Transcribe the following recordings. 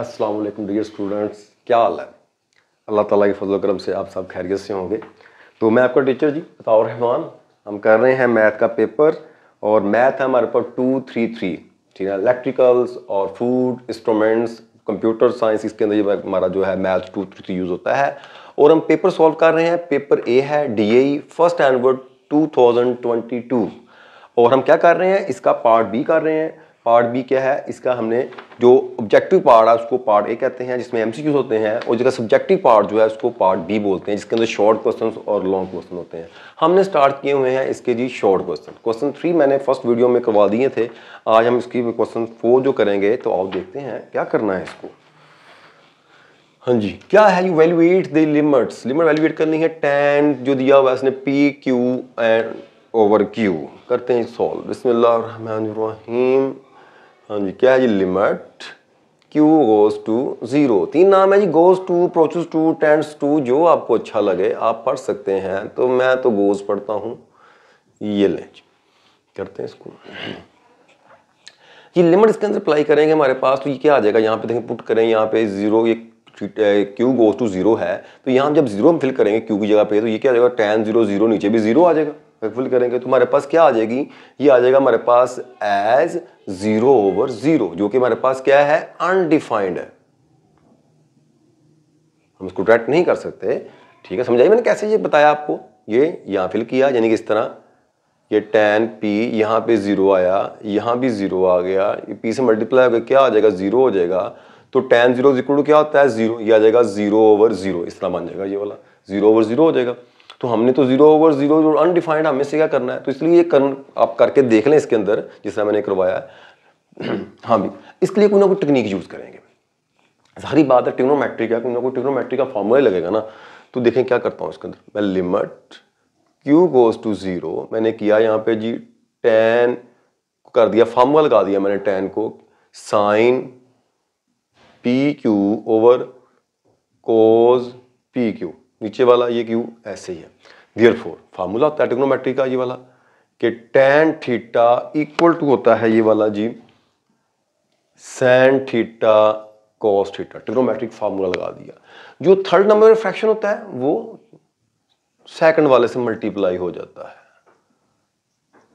अस्सलाम वालेकुम dear students क्या हाल है अल्लाह ताला के फजल करम से आप सब खैरियत से होंगे तो मैं आपका टीचर जी बताओ रहमान हम कर रहे हैं मैथ का पेपर और मैथ है हमारे पास टू थ्री थ्री ठीक है इलेक्ट्रिकल्स और फूड इंस्ट्रूमेंट्स कंप्यूटर साइंस इसके अंदर हमारा जो है math two three three use होता है और हम पेपर सॉल्व कर रहे हैं पेपर ए है डी ए फर्स्ट हैंडवर्ड टू थाउजेंड ट्वेंटी टू और हम क्या कर रहे हैं इसका पार्ट बी कर रहे हैं पार्ट बी क्या है इसका हमने जो ऑब्जेक्टिव पार्ट है उसको पार्ट ए कहते हैं जिसमें एमसीक्यूज होते हैं और जिसका सब्जेक्टिव पार्ट जो है उसको पार्ट बी बोलते हैं जिसके अंदर शॉर्ट क्वेश्चन और लॉन्ग क्वेश्चन होते हैं हमने स्टार्ट किए हुए हैं इसके जी शॉर्ट क्वेश्चन क्वेश्चन थ्री मैंने फर्स्ट वीडियो में करवा दिए थे आज हम इसकी क्वेश्चन फोर जो करेंगे तो आप देखते हैं क्या करना है इसको हाँ जी क्या है you evaluate the limits limit evaluate करनी है टेन जो दिया हुआ है इसने P Q and over Q करते हैं सॉल्व बिस्मिल्लाह हाँ जी क्या है जी limit Q goes to zero तीन नाम है जी goes to approaches to tends to जो आपको अच्छा लगे आप पढ़ सकते हैं तो मैं तो गोज पढ़ता हूँ ये लें करते हैं इसको ये लिमिट इसके अंदर अप्लाई करेंगे हमारे पास तो ये क्या आ जाएगा यहाँ पे देखें पुट करें यहाँ पे जीरो ये क्यू गोज टू जीरो है तो यहाँ जब जीरो हम फिल करेंगे क्यू की जगह पे तो ये क्या आ जाएगा टेन जीरो जीरो नीचे भी जीरो आ जाएगा फुल करेंगे तो हमारे पास क्या आ जाएगी ये आ जाएगा हमारे पास एज जीरो ओवर जीरो जो कि हमारे पास क्या है अनडिफाइंड है हम इसको ट्रैक नहीं कर सकते ठीक है समझाइए मैंने कैसे ये बताया आपको ये यहां फिल किया यानी कि इस तरह ये टेन पी यहां पे ज़ीरो आया यहां भी ज़ीरो आ गया ये पी से मल्टीप्लाई होकर क्या आ जाएगा ज़ीरो हो जाएगा तो टेन जीरो क्या होता है ज़ीरो ये आ जाएगा ज़ीरो ओवर ज़ीरो इस तरह बन जाएगा ये वाला ज़ीरो ओवर ज़ीरो हो जाएगा तो हमने तो जीरो ओवर जीरो जो अनडिफाइंड हमें से क्या करना है तो इसलिए ये कर, आप करके देख लें इसके अंदर जिस तरह मैंने करवाया है हाँ भी इसके लिए कोई ना कोई टेक्निक यूज़ करेंगे सारी बात है ट्यूनोमेट्री का कोई ना कोई ट्यूनोमेट्री का फॉर्मूला लगेगा ना तो देखें क्या करता हूँ इसके अंदर मैं limit Q goes to zero मैंने किया यहाँ पे जी टेन कर दिया फार्मूला लगा दिया मैंने टेन को sine P Q over cos P Q नीचे वाला ये क्यू ऐसे ही है दियर फोर फार्मूला होता है टेक्नोमेट्री का ये वाला कि टेन थीटा इक्वल टू होता है ये वाला जी sine theta cos theta trigonometric formula लगा दिया जो थर्ड नंबर में फ्रैक्शन होता है वो सेकंड वाले से मल्टीप्लाई हो जाता है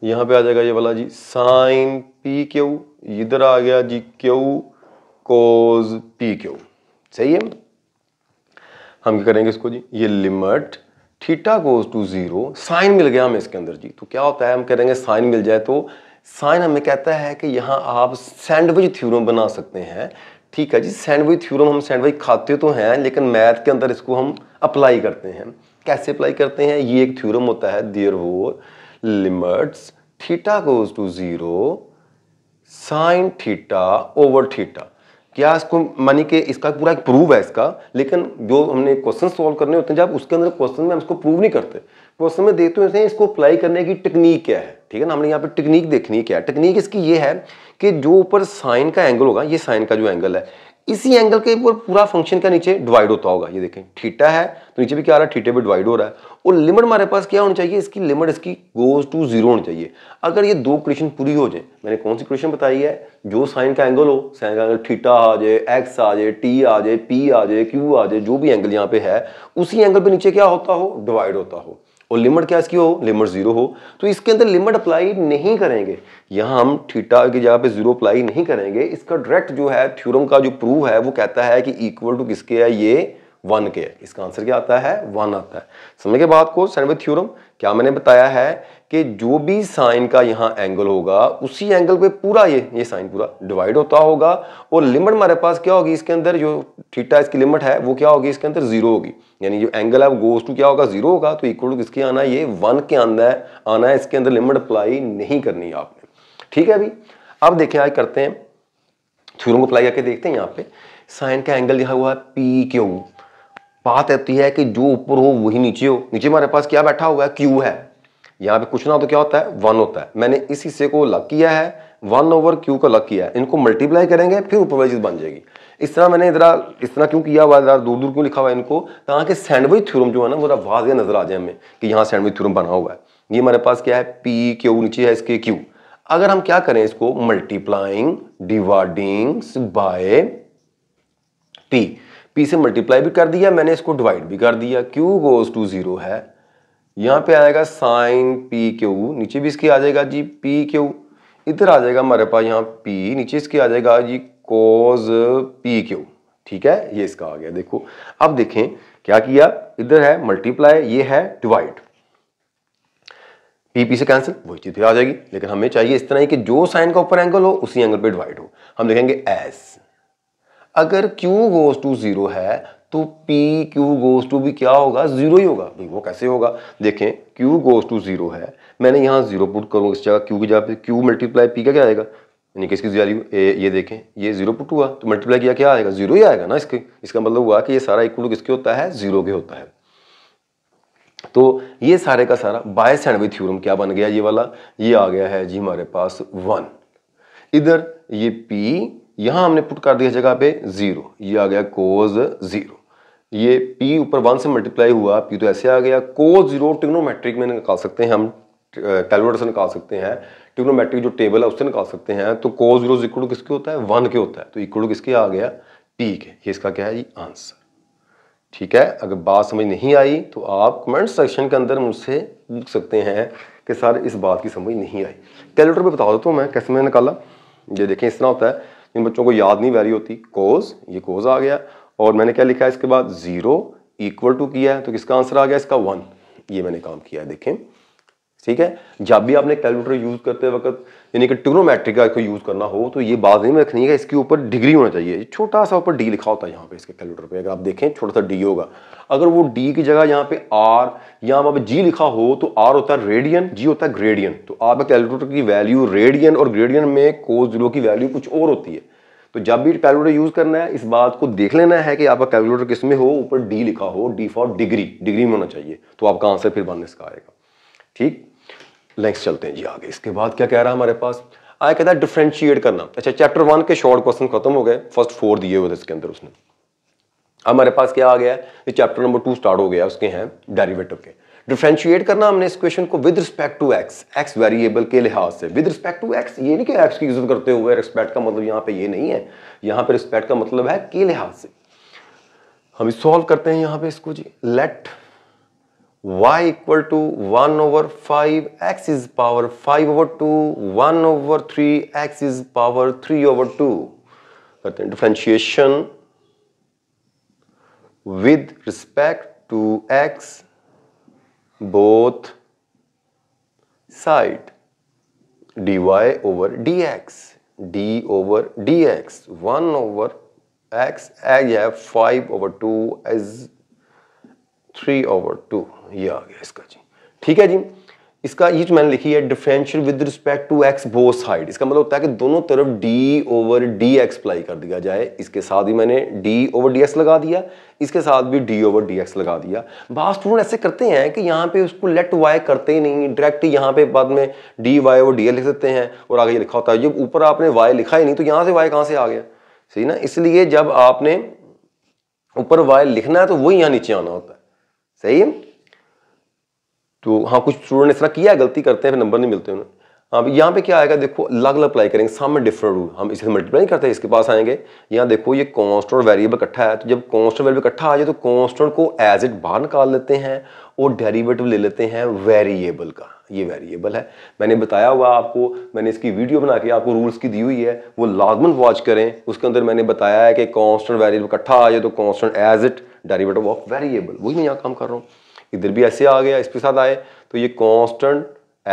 यहां पे आ जाएगा ये वाला जी साइन पी क्यू इधर आ गया जी क्यू कोज पी क्यू सही है हम क्या करेंगे इसको जी ये limit theta goes to zero sine मिल गया हमें इसके अंदर जी तो क्या होता है हम करेंगे साइन मिल जाए तो साइन हमें कहता है कि यहाँ आप सैंडविच थ्योरम बना सकते हैं ठीक है जी सैंडविच थ्योरम हम सैंडविच खाते तो हैं लेकिन मैथ के अंदर इसको हम अप्लाई करते हैं कैसे अप्लाई करते हैं ये एक थ्योरम होता है देयर वो limits theta goes to zero sine theta over theta क्या इसको मानी कि इसका पूरा एक प्रूव है इसका लेकिन जो हमने क्वेश्चन सॉल्व करने होते हैं जब उसके अंदर क्वेश्चन में हम इसको प्रूव नहीं करते क्वेश्चन में देखते हैं इसको अप्लाई करने की टेक्निक क्या है ठीक है ना हमने यहाँ पे टेक्निक देखनी क्या है टेक्निक इसकी ये है कि जो ऊपर साइन का एंगल होगा ये साइन का जो एंगल है इसी एंगल के ऊपर पूरा फंक्शन का नीचे डिवाइड होता होगा ये देखें थीटा है तो नीचे भी क्या आ रहा है थीटे पे डिवाइड हो रहा है और लिमिट हमारे पास क्या होनी चाहिए इसकी लिमिट इसकी गोज टू जीरो होनी चाहिए अगर ये दो क्वेश्चन पूरी हो जाए मैंने कौन सी क्वेश्चन बताई है जो साइन का एंगल हो साइन का एंगल थीटा आ जाए एक्स आ जाए टी आ जाए पी आ जाए क्यू आ जाए जो भी एंगल यहाँ पे है उसी एंगल पर नीचे क्या होता हो डिवाइड होता हो और लिमिट क्या इसकी हो लिमिट जीरो हो तो इसके अंदर लिमिट अप्लाई नहीं करेंगे यहाँ हम थीटा की जगह पे जीरो अप्लाई नहीं करेंगे इसका डायरेक्ट जो है थ्योरम का जो प्रूव है वो कहता है कि इक्वल टू किसके है ये वन के इसका आंसर क्या आता है वन आता है समझ के बाद को सैंडविच थ्योरम क्या मैंने बताया है कि जो भी साइन का यहाँ एंगल होगा उसी एंगल पे पूरा ये ये साइन पूरा डिवाइड होता होगा और लिमिट हमारे पास क्या होगी इसके अंदर जो थीटा इसकी लिमिट है वो क्या होगी इसके अंदर जीरो होगी यानी जो एंगल है वो गोस टू क्या होगा जीरो होगा तो इक्वल टू किसके आना ये वन के आना है आना है इसके अंदर लिमिट अप्लाई नहीं करनी आपने ठीक है अभी अब देखें आज करते हैं थ्योरम को अप्लाई करके देखते हैं यहाँ पे साइन का एंगल यहाँ हुआ है पी क्यू बात आती है कि जो ऊपर हो वही नीचे हो नीचे हमारे पास क्या बैठा हुआ है क्यू है यहाँ पे कुछ ना तो क्या होता है वन होता है मैंने इस हिस्से को लग किया है वन ओवर क्यू का लग किया है इनको मल्टीप्लाई करेंगे फिर ऊपर वाली चीज़ बन जाएगी इस तरह मैंने इधर इस तरह क्यों किया हुआ है दूर दूर क्यों लिखा हुआ है इनको ताकि सैंडविच थ्यूरम जो है ना वो वाजह नजर आ जाए हमें कि यहाँ सैंडविच थ्यूरम बना हुआ है ये हमारे पास क्या है पी क्यू नीचे है इसके क्यू अगर हम क्या करें इसको multiplying dividing by P P से मल्टीप्लाई भी कर दिया मैंने इसको डिवाइड भी कर दिया क्यू गोज टू ज़ीरो है यहाँ पे आएगा साइन पी क्यू नीचे भी इसके आ जाएगा जी पी क्यू इधर आ जाएगा हमारे पास यहाँ पी नीचे इसके आ जाएगा जी कोज पी क्यू ठीक है ये इसका आ गया देखो अब देखें क्या किया इधर है मल्टीप्लाई ये है डिवाइड पी पी से कैंसिल वही चीज आ जाएगी लेकिन हमें चाहिए इस तरह कि जो साइन का ऊपर एंगल हो उसी एंगल पे डिवाइड हो हम देखेंगे एस अगर Q गोज टू जीरो है तो P Q गोज टू भी क्या होगा जीरो ही होगा वो कैसे होगा देखें Q गोज टू जीरो है मैंने यहाँ जीरो पुट करूँ इस जगह Q की जगह पे Q मल्टीप्लाई P का क्या आएगा यानी किसकी इसकी वैल्यू ये देखें ये जीरो पुट हुआ तो मल्टीप्लाई किया क्या आएगा जीरो ही आएगा ना इसके इसका मतलब हुआ कि ये सारा इक्वल किसके होता है जीरो के होता है तो ये सारे का सारा बाय सैंडवी थ्योरम क्या बन गया ये वाला ये आ गया है जी हमारे पास वन इधर ये पी यहां हमने पुट कर दिया जगह पे जीरो ये आ गया कोज जीरो ये पी ऊपर वन से मल्टीप्लाई हुआ पी तो ऐसे आ गया कोज जीरो टिग्नोमेट्रिक में निकाल सकते हैं हम कैलकुलेटर से निकाल सकते हैं टिग्नोमेट्रिक जो टेबल है उससे निकाल सकते हैं तो कोज जीरो इक्वल टू किसके होता है वन के होता है तो इक्वल टू किसके आ गया पी के ये इसका क्या है ये आंसर ठीक है अगर बात समझ नहीं आई तो आप कमेंट सेक्शन के अंदर मुझसे पूछ सकते हैं कि सर इस बात की समझ नहीं आई कैलकुलेटर पे बता देता हूँ मैं कैसे मैंने निकाला ये देखें इस तरह होता है इन बच्चों को याद नहीं वैरी होती कोज ये कोज आ गया और मैंने क्या लिखा है इसके बाद ज़ीरो इक्वल टू किया है तो किसका आंसर आ गया इसका वन ये मैंने काम किया है देखें ठीक है जब भी आपने कैलकुलेटर यूज करते वक्त यानी कि ट्रिग्नोमेट्रिका का यूज करना हो तो ये बात नहीं रखनी है इसके ऊपर डिग्री होना चाहिए छोटा सा ऊपर डी लिखा होता है यहाँ पे इसके कैलकुलेटर पे अगर आप देखें छोटा सा डी होगा अगर वो डी की जगह यहाँ पे आर यहाँ पर जी लिखा हो तो आर होता है रेडियन जी होता है ग्रेडियन तो आप कैलकुलेटर की वैल्यू रेडियन और ग्रेडियन में कोस जीरो की वैल्यू कुछ और होती है तो जब भी कैलकुलेटर यूज करना है इस बात को देख लेना है कि आपका कैलकुलेटर किस में हो ऊपर डी लिखा हो डी फॉर डिग्री डिग्री में होना चाहिए तो आपका आंसर फिर बनने इसका आएगा ठीक नेक्स्ट चलते हैं जी आगे इसके बाद क्या कह रहा है हमारे पास आया कहता है डिफ्रेंशिएट करना अच्छा चैप्टर वन के शॉर्ट क्वेश्चन खत्म हो गए फर्स्ट फोर दिए हुए थे इसके अंदर उसने हमारे पास क्या आ गया है चैप्टर नंबर टू स्टार्ट हो गया उसके हैं डेरिवेटिव के डिफ्रेंशिएट करना हमने इस क्वेश्चन को with respect to x X variable के लिहाज से विद रिस्पेक्ट टू एक्स ये नहीं कि एक्स की यूज करते हुए रिस्पेक्ट का मतलब यहाँ पे ये नहीं है यहाँ पे रिस्पेक्ट का मतलब है के लिहाज से हम सॉल्व करते हैं यहाँ पे इसको जी let y equal to 1 over 5 x is power 5 over 2 1 over 3 x is power 3 over 2 but the differentiation with respect to x both side dy over dx d over dx 1 over x as you have 5 over 2 is three over two ये आ गया इसका जी ठीक है जी इसका ये जो मैंने लिखी है differential with respect to X both side इसका मतलब होता है कि दोनों तरफ D over D x apply कर दिया जाए इसके साथ ही मैंने डी ओवर डी एक्स लगा दिया इसके साथ भी डी ओवर डी एक्स लगा दिया बाद स्टूडेंट ऐसे करते हैं कि यहाँ पे उसको लेट वाई करते ही नहीं डायरेक्ट यहाँ पे बाद में डी वाई ओवर डी लिख देते हैं और आगे ये लिखा होता है जब ऊपर आपने वाई लिखा ही नहीं तो यहाँ से वाई कहाँ से आ गया सही ना इसलिए जब आपने ऊपर वाई लिखना है तो वही यहाँ नीचे आना होता है सही है तो हाँ कुछ स्टूडेंट इस तरह किया है गलती करते हैं फिर नंबर नहीं मिलते उन्हें हाँ, अब यहाँ पे क्या आएगा देखो अलग अलग अप्लाई करेंगे सामने डिफरेंट रूल हम इसे मल्टीप्लाई नहीं करते इसके पास आएंगे यहाँ देखो ये कॉन्स्टेंट वेरिएबल इकट्ठा है तो जब कॉन्स्टेंट वेरिएबल इकट्ठा आ जाए तो कॉन्स्टेंट को एज इट बाहर निकाल लेते हैं और डेरिवेटिव ले लेते हैं वेरिएबल का ये वेरिएबल है मैंने बताया हुआ आपको मैंने इसकी वीडियो बना के आपको रूल्स की दी हुई है वो लाजमन वॉच करें उसके अंदर मैंने बताया है कि कॉन्स्टेंट वेरिएबल इकट्ठा आ जाए तो constant as it derivative of variable वही मैं यहाँ काम कर रहा हूँ इधर भी ऐसे आ गया इसके साथ आए तो ये constant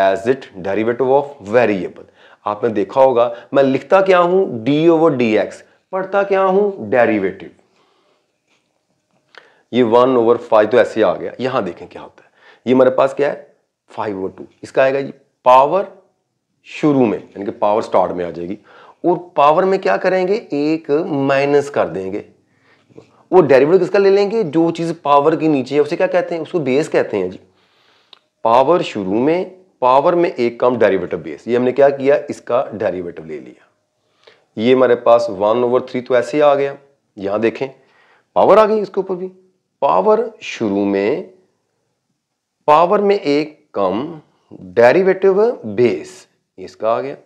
as it derivative of variable आपने देखा होगा मैं लिखता क्या हूं डी ओवर डी एक्स पढ़ता क्या हूं डेरिवेटिव ये वन ओवर फाइव तो ऐसे आ गया यहां देखें क्या होता है ये मेरे पास क्या है फाइव ओवर टू इसका आएगा जी पावर शुरू में यानी कि पावर स्टार्ट में आ जाएगी और पावर में क्या करेंगे एक माइनस कर देंगे वो डेरिवेटिव किसका ले लेंगे जो चीज़ पावर के नीचे है उसे क्या कहते हैं उसको बेस कहते हैं जी पावर शुरू में पावर में एक कम डेरिवेटिव बेस ये हमने क्या किया इसका डेरिवेटिव ले लिया ये हमारे पास वन ओवर थ्री तो ऐसे ही आ गया यहां देखें पावर आ गई इसके ऊपर भी पावर शुरू में पावर में एक कम डेरिवेटिव बेस इसका आ गया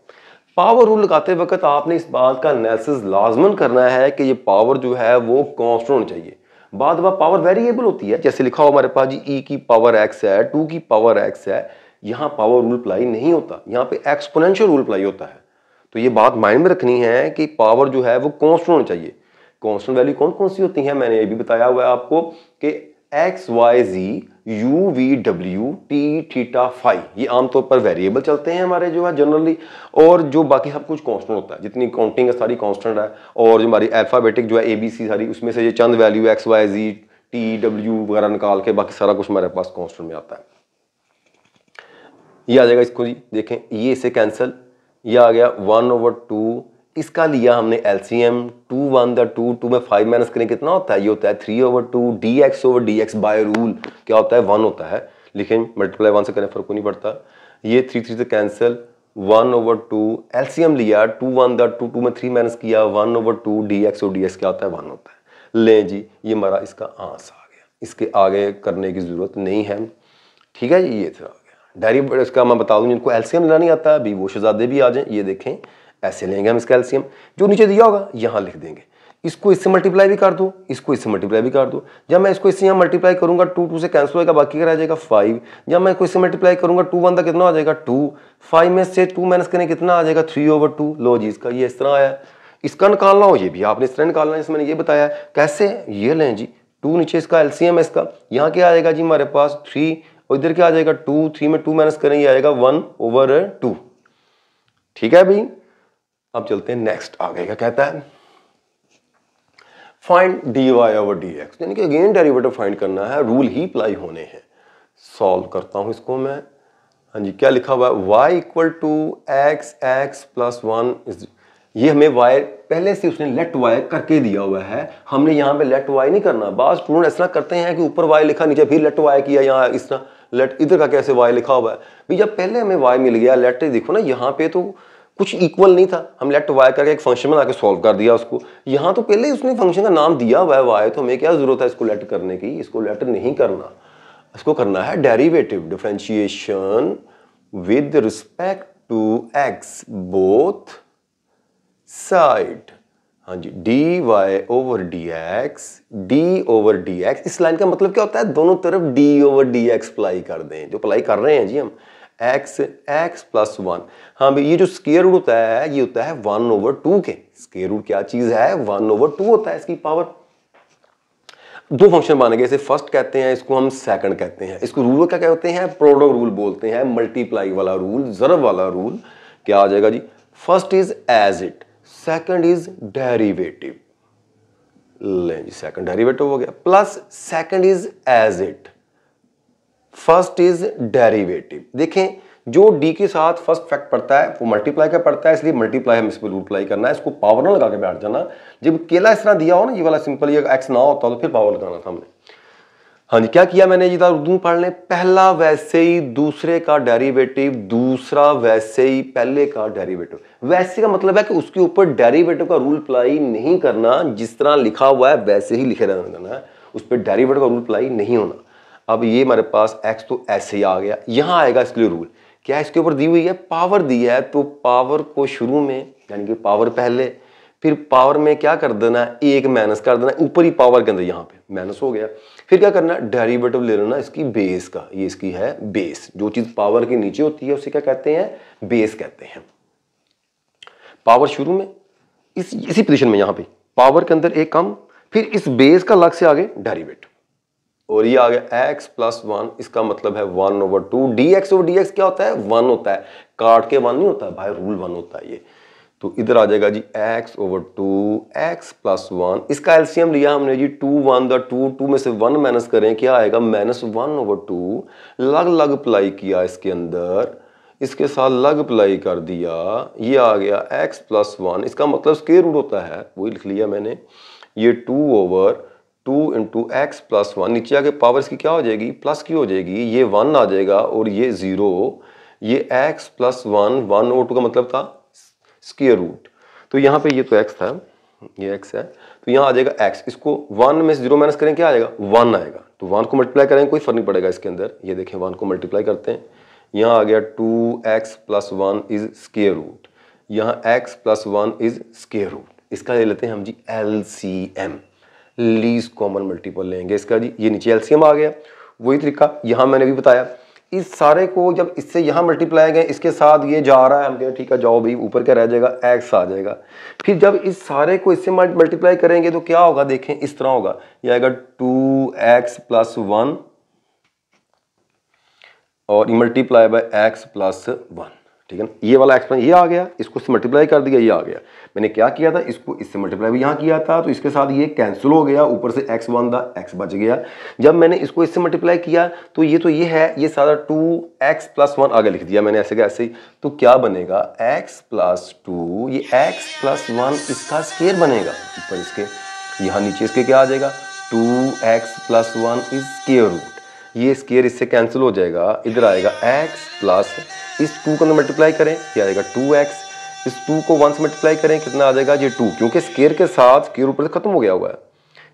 पावर रूल लगाते वक्त आपने इस बात का एनालिसिस लाजमन करना है कि ये पावर जो है वो कॉन्स्टेंट होनी चाहिए बाद बाद पावर वेरिएबल होती है जैसे लिखा हो हमारे पास जी ई e की पावर एक्स है टू की पावर एक्स है यहाँ पावर रूल अप्लाई नहीं होता यहाँ पे एक्सपोनेंशियल रूल अप्लाई होता है तो ये बात माइंड में रखनी है कि पावर जो है वो कॉन्स्टेंट होनी चाहिए कॉन्स्टेंट वैल्यू कौन कौन सी होती है मैंने ये भी बताया हुआ है आपको कि x y z u v डब्ल्यू टी थीटा फाइव ये आमतौर पर वेरिएबल चलते हैं हमारे जो है जनरली और जो बाकी सब कुछ कांस्टेंट होता है जितनी काउंटिंग है सारी कांस्टेंट है और जो हमारी अल्फाबेटिक जो है ए बी सी सारी उसमें से ये चंद value x y z t डब्ल्यू वगैरह निकाल के बाकी सारा कुछ हमारे पास कॉन्स्टेंट में आता है ये आ जाएगा इसको जी देखें ये इसे कैंसिल ये आ गया वन ओवर टू इसका लिया हमने L C M two one the two two में फाइव माइनस करें कितना होता है ये होता है three over two d x over D x by rule क्या होता है वन होता है लेकिन मल्टीप्लाई वन से करें फर्क नहीं पड़ता ये थ्री थ्री से cancel one over two L C M लिया two one the two two में थ्री माइनस किया one over two d x over D x क्या होता है वन होता है लें जी ये हमारा इसका आंस आ गया इसके आगे करने की ज़रूरत नहीं है ठीक है जी ये था आ गया डायरी इसका मैं बता दूँ जिनको एल सी एम लेना नहीं आता अभी वो शहजादे भी आ जाएँ ये देखें ऐसे लेंगे हम इसका एल्सियम जो नीचे दिया होगा यहाँ लिख देंगे इसको इससे मल्टीप्लाई भी कर दो इसको इससे मल्टीप्लाई भी कर दो जब मैं इसको इससे यहाँ मल्टीप्लाई करूंगा टू टू से कैंसिल होगा बाकी रह जाएगा फाइव जब मैं इसको इससे मल्टीप्लाई करूंगा टू वन का कितना आ जाएगा टू फाइव में से टू माइनस करें कितना आ जाएगा थ्री ओवर टू लो जी इसका ये इस तरह आया इसका निकालना हो ये भी आपने इस तरह निकालना है इसमें ये बताया कैसे ये लें जी टू नीचे इसका एलसीएम है इसका यहाँ क्या आ जाएगा जी हमारे पास थ्री और इधर क्या आ जाएगा टू थ्री में टू माइनस करें यह आएगा वन ओवर टू ठीक है भाई अब चलते हैं नेक्स्ट आगे क्या कहता है find d y over D x यानी कि अगेन डेरिवेटिव फाइंड करना है रूल ही अप्लाई होने हैं सॉल्व करता हूं इसको मैं हाँ जी क्या लिखा हुआ है y equal to x x plus one ये हमें y पहले से उसने लेट y करके दिया हुआ है हमने यहाँ पे लेट y नहीं करना बाद स्टूडेंट ऐसा करते हैं कि ऊपर y लिखा नीचे फिर लेट y किया यहाँ इस तरह लेट इधर का कैसे y लिखा हुआ है भाई जब पहले हमें y मिल गया लेट देखो ना यहाँ पे तो कुछ इक्वल नहीं था हम लेट वाई करके एक फंक्शन बना के सॉल्व कर दिया उसको यहाँ तो पहले ही उसने फंक्शन का नाम दिया हुआ है वाई तो हमें क्या जरूरत है इसको लेट करने की इसको लेट नहीं करना इसको करना है derivative differentiation with respect to x both side हाँ जी d y over D x d over D x इस लाइन का मतलब क्या होता है दोनों तरफ D over D x apply कर दें जो अप्लाई कर रहे हैं जी हम एक्स एक्स प्लस वन हाँ भाई ये जो स्केयर रूट होता है ये होता है वन ओवर टू के स्केयर रूट क्या चीज़ है वन ओवर टू होता है इसकी पावर दो फंक्शन गए इसे फर्स्ट कहते हैं इसको हम सेकंड कहते हैं इसको रूल क्या कहते हैं प्रोडक्ट रूल बोलते हैं मल्टीप्लाई वाला रूल जरब वाला रूल क्या आ जाएगा जी first is as it second is derivative ले जी सेकंड डेरिवेटिव हो गया plus second is as it first is derivative देखें जो डी के साथ फर्स्ट फैक्ट पड़ता है वो मल्टीप्लाई का पड़ता है इसलिए मल्टीप्लाई हम इस पर रूटप्लाई करना है इसको पावर ना लगा के बैठ जाना जब केला इस तरह दिया हो ना ये वाला सिंपल ये एक्स ना होता तो फिर पावर लगाना था हमने हाँ जी क्या किया मैंने जिधर उर्दू में पढ़ लें पहला वैसे ही दूसरे का डेरिवेटिव दूसरा वैसे ही पहले का डेरिवेटिव वैसे का मतलब है कि उसके ऊपर डेरिवेटिव का रूल अप्लाई नहीं करना जिस तरह लिखा हुआ है वैसे ही लिखे रहना है उस पर डेरिवेटिव का रूल अप्लाई नहीं होना अब ये हमारे पास एक्स तो ऐसे ही आ गया यहाँ आएगा इसके लिए रूल क्या इसके ऊपर दी हुई है पावर दी है तो पावर को शुरू में यानी कि पावर पहले फिर पावर में क्या कर देना है एक माइनस कर देना ऊपर ही पावर के अंदर यहाँ पे माइनस हो गया फिर क्या करना है डेरिवेटिव ले लेना इसकी बेस का ये इसकी है बेस जो चीज़ पावर के नीचे होती है उसे क्या कहते हैं बेस कहते हैं पावर शुरू में इस इसी पोजिशन में यहाँ पे पावर के अंदर एक कम फिर इस बेस का लग से आगे डेरीवेटिव और ये आ गया एक्स प्लस वन इसका मतलब है one over two d x over D x क्या होता है वन होता है काट के वन नहीं होता भाई रूल वन होता है ये तो इधर आ जाएगा जी x over two x plus one इसका एलसीएम लिया हमने जी two one the two two में से वन माइनस करें क्या आएगा माइनस वन ओवर टू लग लग अप्लाई किया इसके अंदर इसके साथ लग अप्लाई कर दिया ये आ गया एक्स प्लस वन इसका मतलब स्केयर रूट होता है वही लिख लिया मैंने ये two over two into x plus one नीचे आगे पावर इसकी क्या हो जाएगी प्लस की हो जाएगी ये वन आ जाएगा और ये ज़ीरो ये एक्स प्लस वन वन और टू का मतलब था स्केयर रूट तो यहाँ पे ये तो एक्स था ये एक्स है तो यहाँ आ जाएगा एक्स इसको वन में जीरो माइनस करें क्या आएगा वन आएगा तो वन को मल्टीप्लाई करेंगे कोई फर्क नहीं पड़ेगा इसके अंदर ये देखें वन को मल्टीप्लाई करते हैं यहाँ आ गया two x plus one is square root यहाँ x plus one is square root इसका ले लेते हैं हम जी L C M least common multiple लेंगे इसका जी ये नीचे एलसीएम आ गया वही तरीका यहाँ मैंने भी बताया इस सारे को जब इससे यहाँ मल्टीप्लाई गए इसके साथ ये जा रहा है हम कहें ठीक है जाओ भाई ऊपर क्या रह जाएगा एक्स आ जाएगा फिर जब इस सारे को इससे मल्टीप्लाई करेंगे तो क्या होगा देखें इस तरह होगा ये आएगा टू एक्स प्लस वन और multiply by x plus one ठीक है ना ये वाला एक्सप्रेशन ये आ गया इसको इससे मल्टीप्लाई कर दिया ये आ गया मैंने क्या किया था इसको इससे मल्टीप्लाई भी यहाँ किया था तो इसके साथ ये कैंसिल हो गया ऊपर से एक्स वन था एक्स बच गया जब मैंने इसको इससे मल्टीप्लाई किया तो ये तो ये है ये सारा टू एक्स प्लस वन आगे लिख दिया मैंने ऐसे क्या ऐसे ही तो क्या बनेगा एक्स प्लस टू ये एक्स प्लस वन इसका स्केयर बनेगा ऊपर इसके यहाँ नीचे इसके क्या आ जाएगा two x plus one is square root ये स्केयर इससे कैंसिल हो जाएगा इधर आएगा एक्स प्लस इस टू को मल्टीप्लाई करें यह आएगा टू एक्स इस टू को वन से मल्टीप्लाई करें कितना आ जाएगा ये टू क्योंकि स्केयर के साथ स्केयर ऊपर से खत्म हो गया हुआ है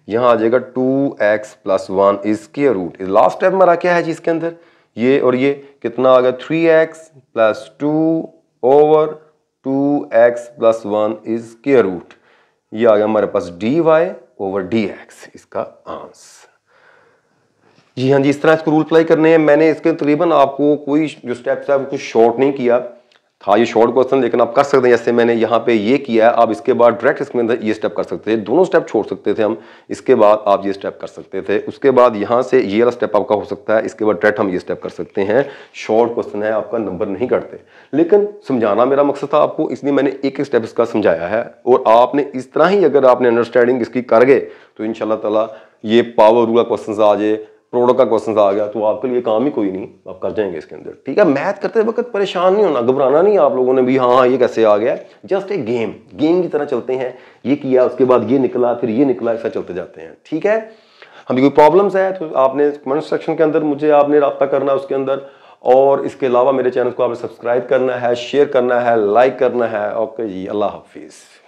यहाँ आ जाएगा टू एक्स प्लस वन इसके रूट लास्ट टाइम हमारा क्या है जी इसके अंदर ये और ये कितना आ गया three x plus two over two x plus one इसके रूट ये आ गया हमारे पास d y over D x इसका आंसर जी हाँ जी इस तरह इसको रूल अप्लाई करने हैं मैंने इसके तकरीबन आपको कोई जो स्टेप्स है वो कुछ शॉर्ट नहीं किया था ये शॉर्ट क्वेश्चन लेकिन आप कर सकते हैं जैसे मैंने यहाँ पे ये किया है आप इसके बाद डायरेक्ट इसके अंदर ये स्टेप कर सकते थे दोनों स्टेप छोड़ सकते थे हम इसके बाद आप ये स्टेप कर सकते थे उसके बाद यहाँ से ये वाला स्टेप आपका हो सकता है इसके बाद डायरेक्ट हम ये स्टेप कर सकते हैं शॉर्ट क्वेश्चन है आपका नंबर नहीं कटते लेकिन समझाना मेरा मकसद था आपको इसलिए मैंने एक एक स्टेप इसका समझाया है और आपने इस तरह ही अगर आपने अंडरस्टैंडिंग इसकी कर गए तो इन शाला ये पावर रूल क्वेश्चन आ जाए करोड़ों का क्वेश्चन आ गया तो आपके लिए काम ही कोई नहीं आप कर जाएंगे इसके अंदर ठीक है मैथ करते वक्त परेशान नहीं होना घबराना नहीं आप लोगों ने भी हाँ हाँ ये कैसे आ गया जस्ट ए गेम गेम की तरह चलते हैं ये किया उसके बाद ये निकला फिर ये निकला ऐसा चलते जाते हैं ठीक है हमें कोई प्रॉब्लम्स है तो आपने कमेंट सेक्शन के अंदर मुझे आपने रबता करना उसके अंदर और इसके अलावा मेरे चैनल को आपने सब्सक्राइब करना है शेयर करना है लाइक करना है ओके जी अल्लाह हाफिज़